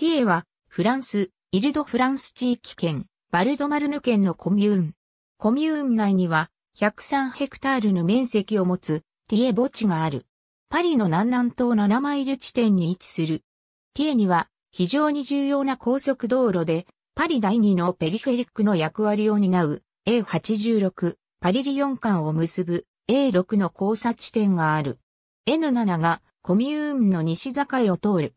ティエは、フランス、イルド・フランス地域圏、バルドマルヌ県のコミューン。コミューン内には、103ヘクタールの面積を持つ、ティエ墓地がある。パリの南南東7マイル地点に位置する。ティエには、非常に重要な高速道路で、パリ第2のペリフェリックの役割を担う A86、パリリオン間を結ぶ A6 の交差地点がある。N7 がコミューンの西境を通る。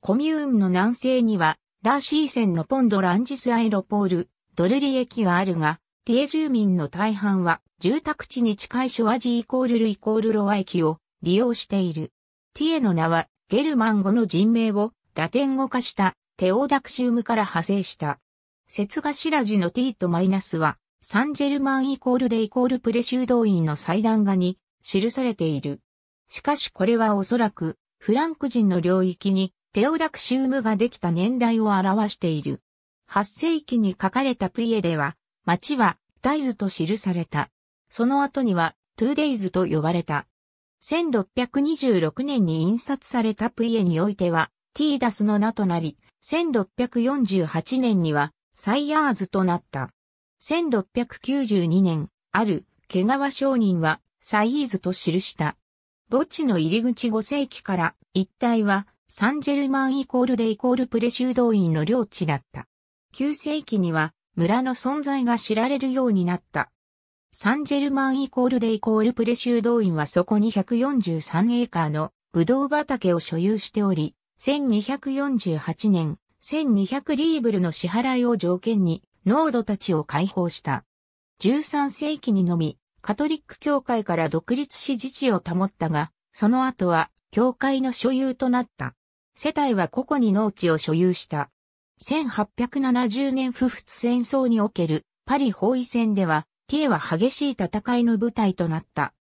コミューンの南西には、ラーシー線のポンドランジスアイロポール、ドルリ駅があるが、ティエ住民の大半は、住宅地に近いショアジーイコールルイコールロア駅を利用している。ティエの名は、ゲルマン語の人名をラテン語化したテオダクシウムから派生した。節ら寺の t とマイナスは、サンジェルマンイコールでイコールプレ修道院の祭壇画に記されている。しかしこれはおそらくフランク人の領域にテオダクシウムができた年代を表している。8世紀に書かれたプイエでは、町はダイズと記された。その後にはトゥーデイズと呼ばれた。1626年に印刷されたプイエにおいては、ティーダスの名となり、1648年にはサイヤーズとなった。1692年、ある、毛川商人は、サイーズと記した。墓地の入り口5世紀から、一帯は、サンジェルマンイコールでイコールプレ修道院の領地だった。9世紀には村の存在が知られるようになった。サンジェルマンイコールでイコールプレ修道院はそこに143エーカーのブドウ畑を所有しており、1248年、1200リーブルの支払いを条件に、ノードたちを解放した。13世紀にのみ、カトリック教会から独立し自治を保ったが、その後は、教会の所有となった。世帯は個々に農地を所有した。1870年不仏戦争におけるパリ包囲戦では、ティエは激しい戦いの舞台となった。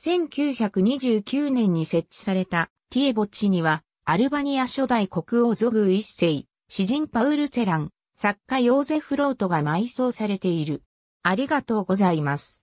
1929年に設置されたティエ墓地には、アルバニア初代国王ゾグ一世、詩人パウル・セラン、作家ヨーゼフ・ロートが埋葬されている。ありがとうございます。